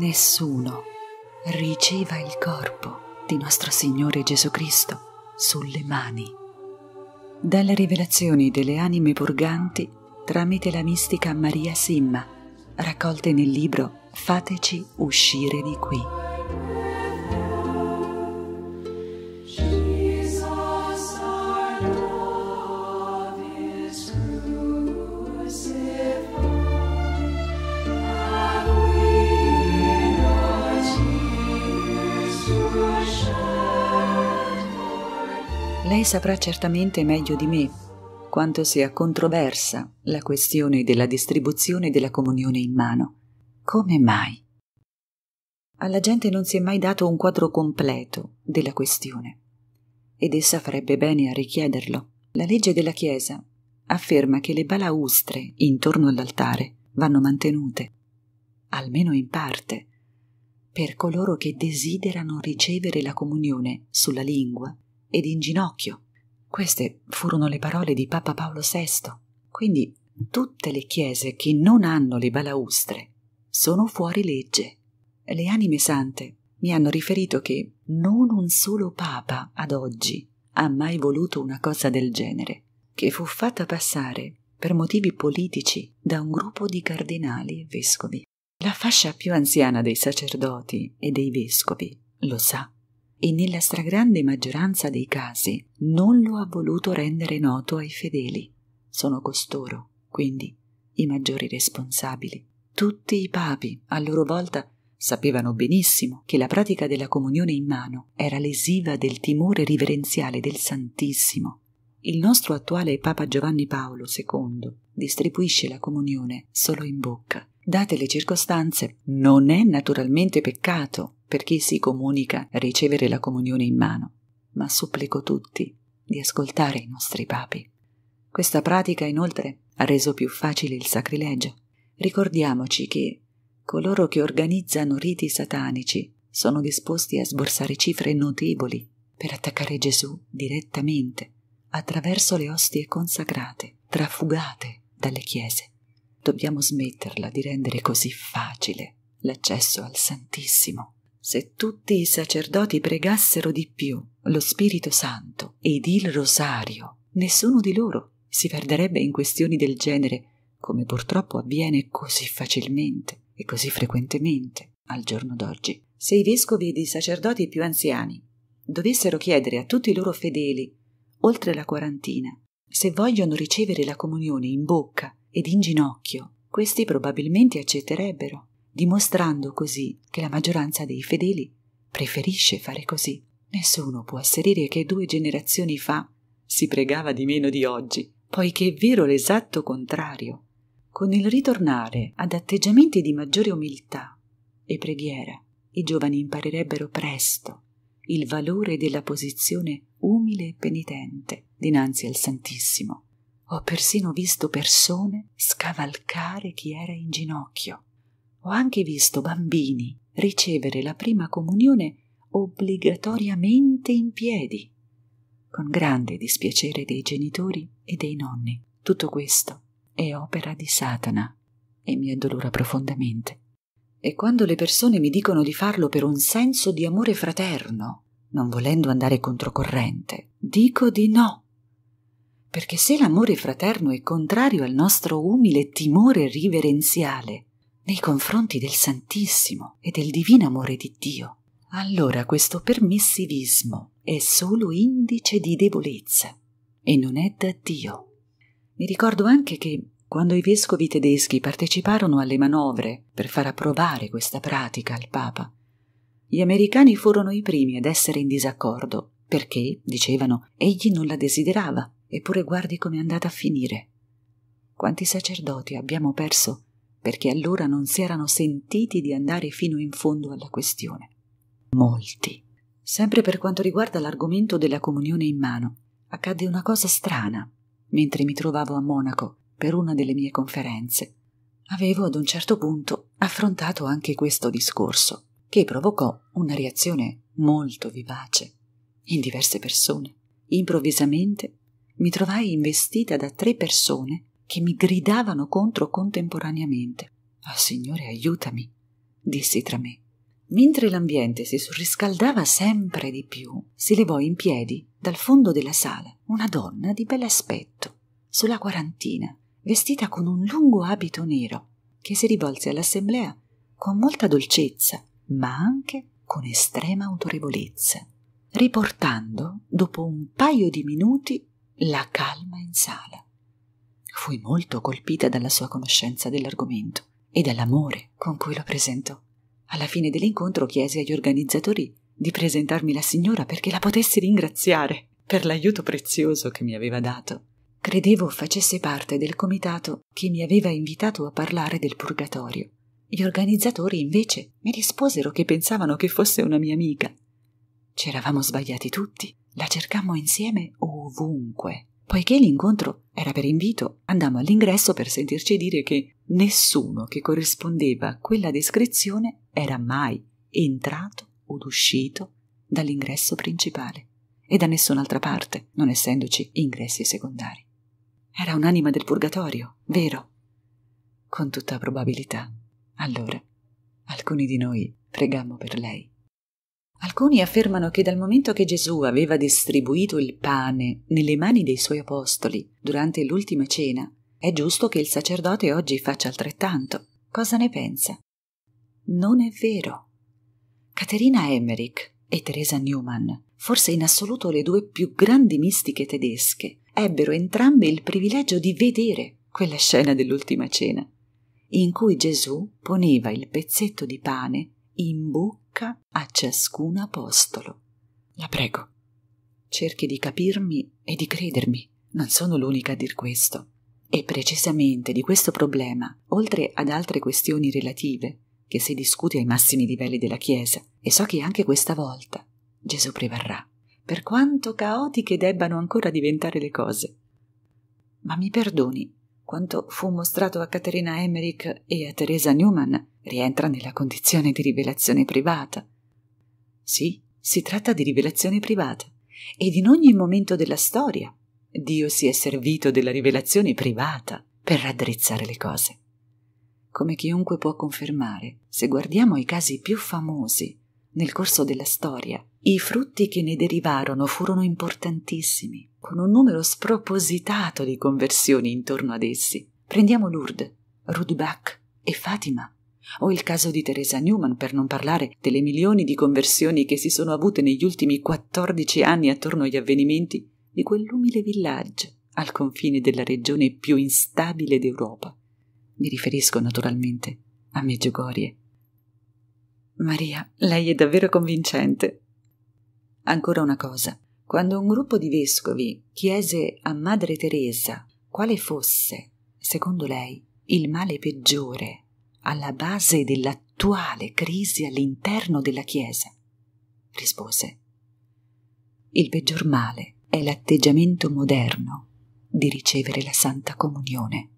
nessuno riceva il corpo di nostro Signore Gesù Cristo sulle mani. Dalle rivelazioni delle anime purganti tramite la mistica Maria Simma, raccolte nel libro Fateci uscire di qui. Lei saprà certamente meglio di me quanto sia controversa la questione della distribuzione della comunione in mano. Come mai? Alla gente non si è mai dato un quadro completo della questione ed essa farebbe bene a richiederlo. La legge della Chiesa afferma che le balaustre intorno all'altare vanno mantenute, almeno in parte, per coloro che desiderano ricevere la comunione sulla lingua ed in ginocchio. Queste furono le parole di Papa Paolo VI. Quindi tutte le chiese che non hanno le balaustre sono fuori legge. Le anime sante mi hanno riferito che non un solo Papa ad oggi ha mai voluto una cosa del genere, che fu fatta passare per motivi politici da un gruppo di cardinali e vescovi. La fascia più anziana dei sacerdoti e dei vescovi lo sa e nella stragrande maggioranza dei casi non lo ha voluto rendere noto ai fedeli. Sono costoro, quindi, i maggiori responsabili. Tutti i papi, a loro volta, sapevano benissimo che la pratica della comunione in mano era lesiva del timore riverenziale del Santissimo. Il nostro attuale Papa Giovanni Paolo II distribuisce la comunione solo in bocca Date le circostanze, non è naturalmente peccato per chi si comunica ricevere la comunione in mano, ma supplico tutti di ascoltare i nostri papi. Questa pratica inoltre ha reso più facile il sacrilegio. Ricordiamoci che coloro che organizzano riti satanici sono disposti a sborsare cifre notevoli per attaccare Gesù direttamente attraverso le ostie consacrate, trafugate dalle chiese. Dobbiamo smetterla di rendere così facile l'accesso al Santissimo. Se tutti i sacerdoti pregassero di più lo Spirito Santo ed il Rosario, nessuno di loro si perderebbe in questioni del genere, come purtroppo avviene così facilmente e così frequentemente al giorno d'oggi. Se i vescovi ed i sacerdoti più anziani dovessero chiedere a tutti i loro fedeli, oltre la quarantina, se vogliono ricevere la comunione in bocca ed in ginocchio, questi probabilmente accetterebbero, dimostrando così che la maggioranza dei fedeli preferisce fare così. Nessuno può asserire che due generazioni fa si pregava di meno di oggi, poiché è vero l'esatto contrario. Con il ritornare ad atteggiamenti di maggiore umiltà e preghiera, i giovani imparerebbero presto il valore della posizione umile e penitente dinanzi al Santissimo. Ho persino visto persone scavalcare chi era in ginocchio. Ho anche visto bambini ricevere la prima comunione obbligatoriamente in piedi, con grande dispiacere dei genitori e dei nonni. Tutto questo è opera di Satana e mi addolora profondamente. E quando le persone mi dicono di farlo per un senso di amore fraterno, non volendo andare controcorrente, dico di no perché se l'amore fraterno è contrario al nostro umile timore riverenziale nei confronti del Santissimo e del divino amore di Dio, allora questo permissivismo è solo indice di debolezza e non è da Dio. Mi ricordo anche che quando i vescovi tedeschi parteciparono alle manovre per far approvare questa pratica al Papa, gli americani furono i primi ad essere in disaccordo perché, dicevano, egli non la desiderava eppure guardi come è andata a finire. Quanti sacerdoti abbiamo perso perché allora non si erano sentiti di andare fino in fondo alla questione. Molti. Sempre per quanto riguarda l'argomento della comunione in mano, accadde una cosa strana mentre mi trovavo a Monaco per una delle mie conferenze. Avevo ad un certo punto affrontato anche questo discorso, che provocò una reazione molto vivace in diverse persone. Improvvisamente mi trovai investita da tre persone che mi gridavano contro contemporaneamente. Ah, Signore, aiutami, dissi tra me. Mentre l'ambiente si surriscaldava sempre di più, si levò in piedi dal fondo della sala una donna di bell'aspetto, sulla quarantina, vestita con un lungo abito nero, che si rivolse all'assemblea con molta dolcezza, ma anche con estrema autorevolezza, riportando, dopo un paio di minuti, la calma in sala. Fui molto colpita dalla sua conoscenza dell'argomento e dall'amore con cui lo presentò. Alla fine dell'incontro chiesi agli organizzatori di presentarmi la signora perché la potessi ringraziare per l'aiuto prezioso che mi aveva dato. Credevo facesse parte del comitato che mi aveva invitato a parlare del purgatorio. Gli organizzatori invece mi risposero che pensavano che fosse una mia amica. C'eravamo sbagliati tutti. La cercammo insieme ovunque. Poiché l'incontro era per invito, andammo all'ingresso per sentirci dire che nessuno che corrispondeva a quella descrizione era mai entrato ed uscito dall'ingresso principale e da nessun'altra parte, non essendoci ingressi secondari. Era un'anima del purgatorio, vero? Con tutta probabilità. Allora, alcuni di noi pregammo per lei. Alcuni affermano che dal momento che Gesù aveva distribuito il pane nelle mani dei suoi apostoli durante l'ultima cena, è giusto che il sacerdote oggi faccia altrettanto. Cosa ne pensa? Non è vero. Caterina Emmerich e Teresa Newman, forse in assoluto le due più grandi mistiche tedesche, ebbero entrambe il privilegio di vedere quella scena dell'ultima cena, in cui Gesù poneva il pezzetto di pane in bocca bocca a ciascun apostolo. La prego, cerchi di capirmi e di credermi. Non sono l'unica a dir questo. E precisamente di questo problema, oltre ad altre questioni relative, che si discute ai massimi livelli della Chiesa, e so che anche questa volta Gesù prevarrà, per quanto caotiche debbano ancora diventare le cose. Ma mi perdoni quanto fu mostrato a Caterina Emmerich e a Teresa Newman rientra nella condizione di rivelazione privata. Sì, si tratta di rivelazione privata ed in ogni momento della storia Dio si è servito della rivelazione privata per raddrizzare le cose. Come chiunque può confermare, se guardiamo i casi più famosi nel corso della storia, i frutti che ne derivarono furono importantissimi con un numero spropositato di conversioni intorno ad essi. Prendiamo Lourdes, Rudbach e Fatima, o il caso di Teresa Newman, per non parlare delle milioni di conversioni che si sono avute negli ultimi 14 anni attorno agli avvenimenti di quell'umile villaggio al confine della regione più instabile d'Europa. Mi riferisco naturalmente a Meggiugorie. Maria, lei è davvero convincente. Ancora una cosa quando un gruppo di vescovi chiese a Madre Teresa quale fosse, secondo lei, il male peggiore alla base dell'attuale crisi all'interno della Chiesa, rispose Il peggior male è l'atteggiamento moderno di ricevere la Santa Comunione.